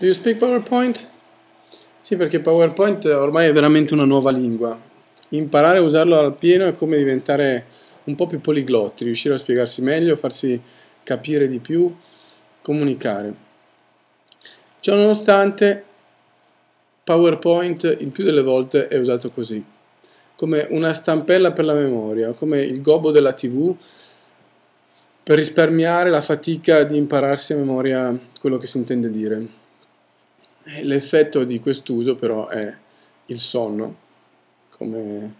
Do you speak PowerPoint? Sì, perché PowerPoint ormai è veramente una nuova lingua. Imparare a usarlo al pieno è come diventare un po' più poliglotti, riuscire a spiegarsi meglio, farsi capire di più, comunicare. Ciononostante, PowerPoint il più delle volte è usato così, come una stampella per la memoria, come il gobbo della TV per risparmiare la fatica di impararsi a memoria quello che si intende dire. Eh, l'effetto di quest'uso però è il sonno, come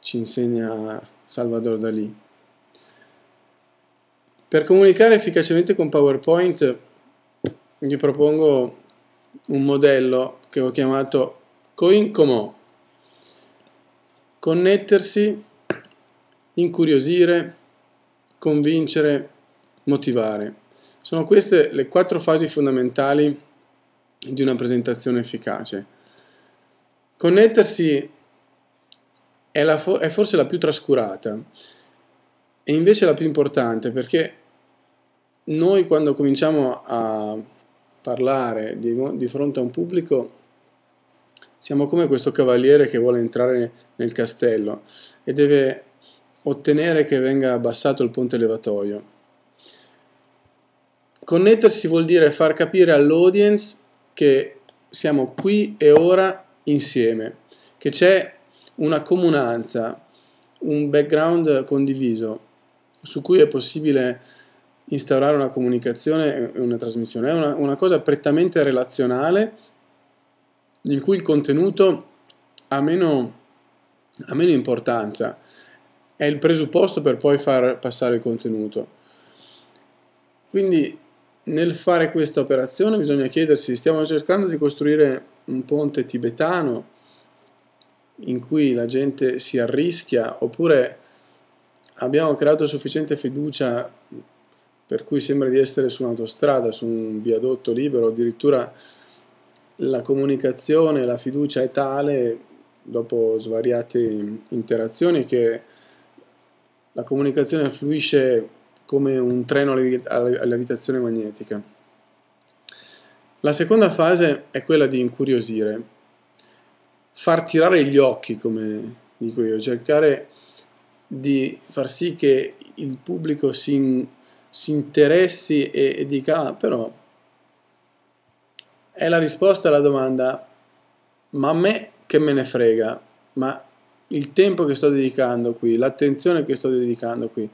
ci insegna Salvador Dalì. Per comunicare efficacemente con PowerPoint vi propongo un modello che ho chiamato Coincomo. Connettersi, incuriosire, convincere, motivare. Sono queste le quattro fasi fondamentali di una presentazione efficace. Connettersi è, la fo è forse la più trascurata e invece la più importante perché noi quando cominciamo a parlare di, di fronte a un pubblico siamo come questo cavaliere che vuole entrare nel castello e deve ottenere che venga abbassato il ponte levatoio. Connettersi vuol dire far capire all'audience che siamo qui e ora insieme, che c'è una comunanza, un background condiviso su cui è possibile instaurare una comunicazione e una trasmissione. È una, una, cosa prettamente relazionale in cui il contenuto ha meno, ha meno importanza, è il presupposto per poi far passare il contenuto. Quindi nel fare questa operazione bisogna chiedersi, stiamo cercando di costruire un ponte tibetano in cui la gente si arrischia oppure abbiamo creato sufficiente fiducia per cui sembra di essere su un'autostrada, su un viadotto libero, addirittura la comunicazione, la fiducia è tale, dopo svariate interazioni, che la comunicazione fluisce come un treno alla levitazione magnetica. La seconda fase è quella di incuriosire, far tirare gli occhi, come dico io, cercare di far sì che il pubblico si, in, si interessi e, e dica, ah, però è la risposta alla domanda, ma a me che me ne frega, ma il tempo che sto dedicando qui, l'attenzione che sto dedicando qui,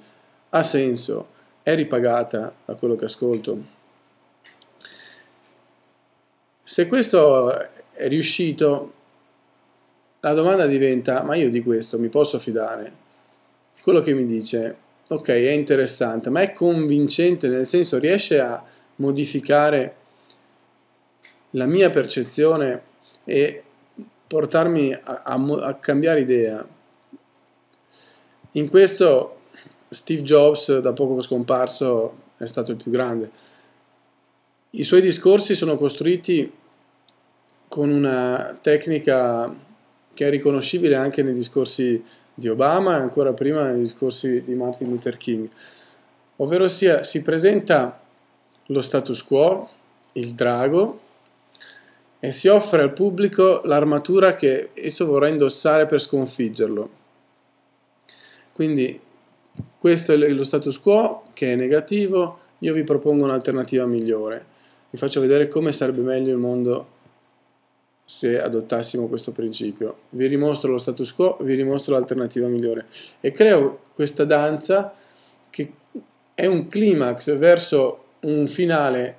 ha senso, è ripagata da quello che ascolto. Se questo è riuscito, la domanda diventa, ma io di questo mi posso fidare? Quello che mi dice, ok, è interessante, ma è convincente, nel senso riesce a modificare la mia percezione e portarmi a, a, a cambiare idea. In questo Steve Jobs, da poco scomparso, è stato il più grande. I suoi discorsi sono costruiti con una tecnica che è riconoscibile anche nei discorsi di Obama e ancora prima nei discorsi di Martin Luther King, ovvero sia si presenta lo status quo, il drago, e si offre al pubblico l'armatura che esso vorrà indossare per sconfiggerlo. Quindi questo è lo status quo che è negativo, io vi propongo un'alternativa migliore. Vi faccio vedere come sarebbe meglio il mondo se adottassimo questo principio. Vi rimostro lo status quo, vi rimostro l'alternativa migliore e creo questa danza che è un climax verso un finale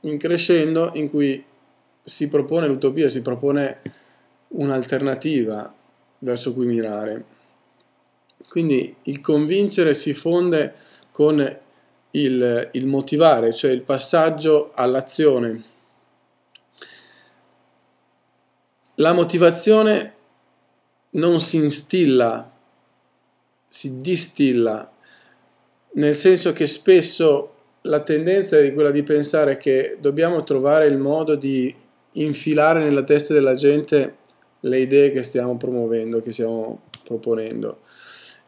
in crescendo in cui si propone l'utopia, si propone un'alternativa verso cui mirare. Quindi il convincere si fonde con il, il motivare, cioè il passaggio all'azione. La motivazione non si instilla, si distilla, nel senso che spesso la tendenza è quella di pensare che dobbiamo trovare il modo di infilare nella testa della gente le idee che stiamo promuovendo, che stiamo proponendo.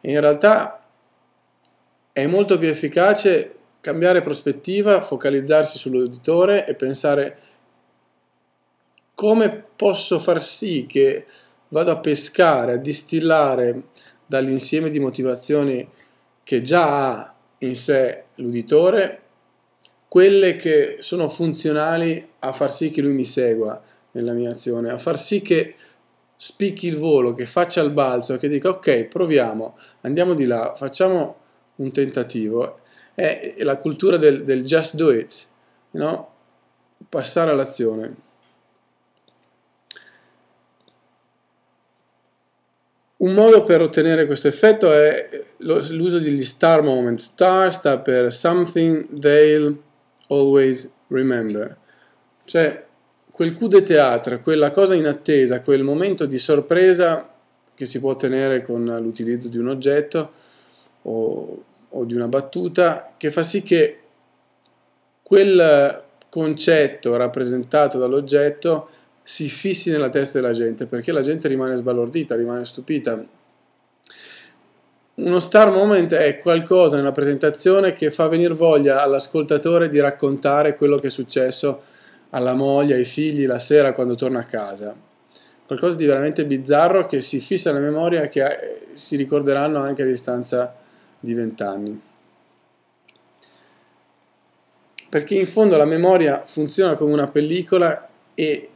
In realtà è molto più efficace cambiare prospettiva, focalizzarsi sull'uditore e pensare come posso far sì che vado a pescare, a distillare dall'insieme di motivazioni che già ha in sé l'uditore, quelle che sono funzionali a far sì che lui mi segua nella mia azione, a far sì che spicchi il volo, che faccia il balzo, che dica ok, proviamo, andiamo di là, facciamo un tentativo, è la cultura del, del just do it, no? passare all'azione. Un modo per ottenere questo effetto è l'uso degli star moment. Star sta per something they'll always remember. Cioè, quel coup de théâtre, quella cosa inattesa, quel momento di sorpresa che si può ottenere con l'utilizzo di un oggetto o, o di una battuta, che fa sì che quel concetto rappresentato dall'oggetto si fissi nella testa della gente, perché la gente rimane sbalordita, rimane stupita. Uno star moment è qualcosa nella presentazione che fa venire voglia all'ascoltatore di raccontare quello che è successo alla moglie, ai figli la sera quando torna a casa. Qualcosa di veramente bizzarro che si fissa nella memoria e che eh, si ricorderanno anche a distanza di vent'anni. Perché in fondo la memoria funziona come una pellicola e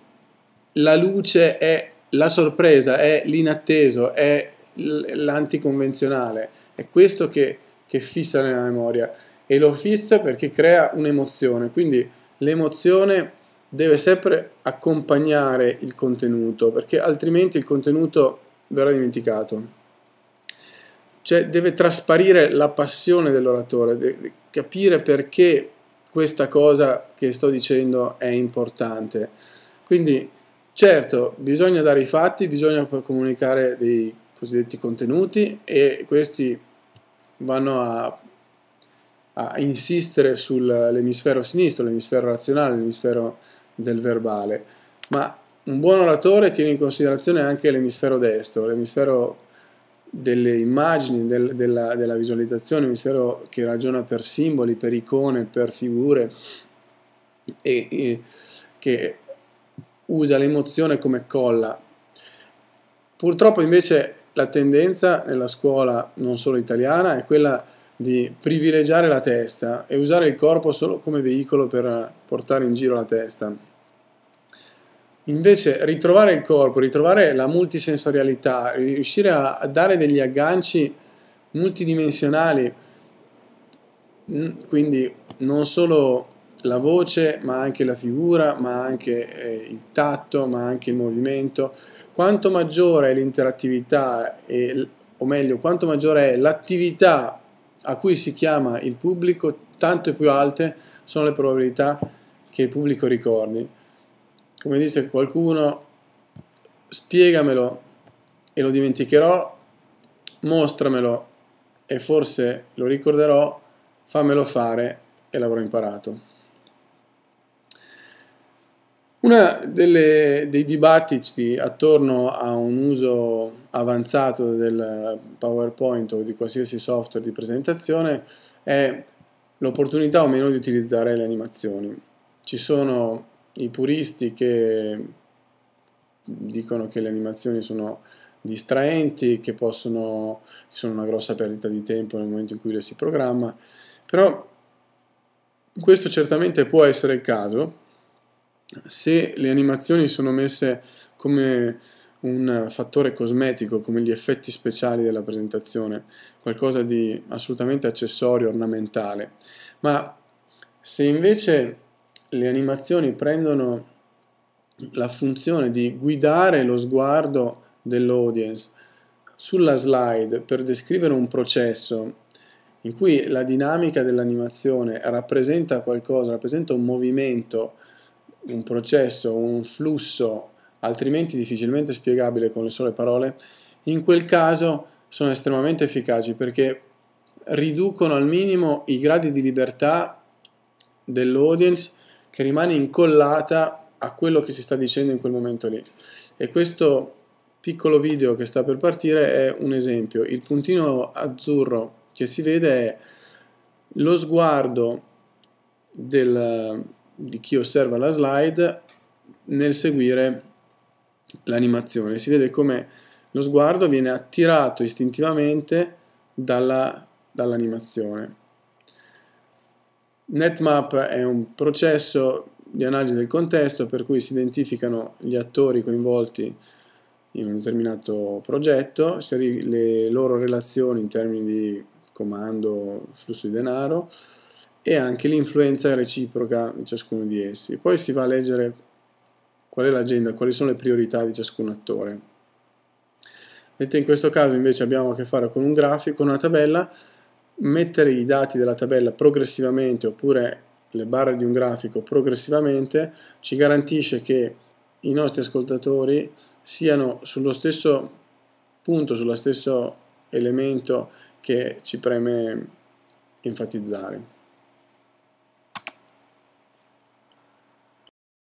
la luce è la sorpresa, è l'inatteso, è l'anticonvenzionale, è questo che, che fissa nella memoria e lo fissa perché crea un'emozione, quindi l'emozione deve sempre accompagnare il contenuto, perché altrimenti il contenuto verrà dimenticato. Cioè deve trasparire la passione dell'oratore, deve capire perché questa cosa che sto dicendo è importante. Quindi certo, bisogna dare i fatti, bisogna comunicare dei cosiddetti contenuti e questi vanno a a insistere sull'emisfero sinistro, l'emisfero razionale, l'emisfero del verbale, ma un buon oratore tiene in considerazione anche l'emisfero destro, l'emisfero delle immagini, del, della, della, visualizzazione, l'emisfero che ragiona per simboli, per icone, per figure e, e che usa l'emozione come colla. Purtroppo invece la tendenza nella scuola non solo italiana è quella di privilegiare la testa e usare il corpo solo come veicolo per portare in giro la testa. Invece ritrovare il corpo, ritrovare la multisensorialità, riuscire a dare degli agganci multidimensionali, mm, quindi non solo la voce, ma anche la figura, ma anche eh, il tatto, ma anche il movimento. Quanto maggiore è l'interattività, o meglio, quanto maggiore è l'attività a cui si chiama il pubblico, tanto più alte sono le probabilità che il pubblico ricordi. Come dice qualcuno, spiegamelo e lo dimenticherò, mostramelo e forse lo ricorderò, fammelo fare e l'avrò imparato. Uno dei dibattiti attorno a un uso avanzato del PowerPoint o di qualsiasi software di presentazione è l'opportunità o meno di utilizzare le animazioni. Ci sono i puristi che dicono che le animazioni sono distraenti, che possono sono una grossa perdita di tempo nel momento in cui le si programma, però questo certamente può essere il caso se le animazioni sono messe come un fattore cosmetico, come gli effetti speciali della presentazione, qualcosa di assolutamente accessorio, ornamentale, ma se invece le animazioni prendono la funzione di guidare lo sguardo dell'audience sulla slide per descrivere un processo in cui la dinamica dell'animazione rappresenta qualcosa, rappresenta un movimento, un processo, un flusso altrimenti difficilmente spiegabile con le sole parole, in quel caso sono estremamente efficaci perché riducono al minimo i gradi di libertà dell'audience che rimane incollata a quello che si sta dicendo in quel momento lì. E questo piccolo video che sta per partire è un esempio. Il puntino azzurro che si vede è lo sguardo del, di chi osserva la slide nel seguire l'animazione. Si vede come lo sguardo viene attirato istintivamente dall'animazione. Netmap è un processo di analisi del contesto per cui si identificano gli attori coinvolti in un determinato progetto, le loro relazioni in termini di comando, flusso di denaro, e anche l'influenza reciproca di ciascuno di essi. Poi si va a leggere qual è l'agenda, quali sono le priorità di ciascun attore. Mentre in questo caso invece abbiamo a che fare con un grafico, una tabella, mettere i dati della tabella progressivamente oppure le barre di un grafico progressivamente ci garantisce che i nostri ascoltatori siano sullo stesso punto, sullo stesso elemento che ci preme enfatizzare.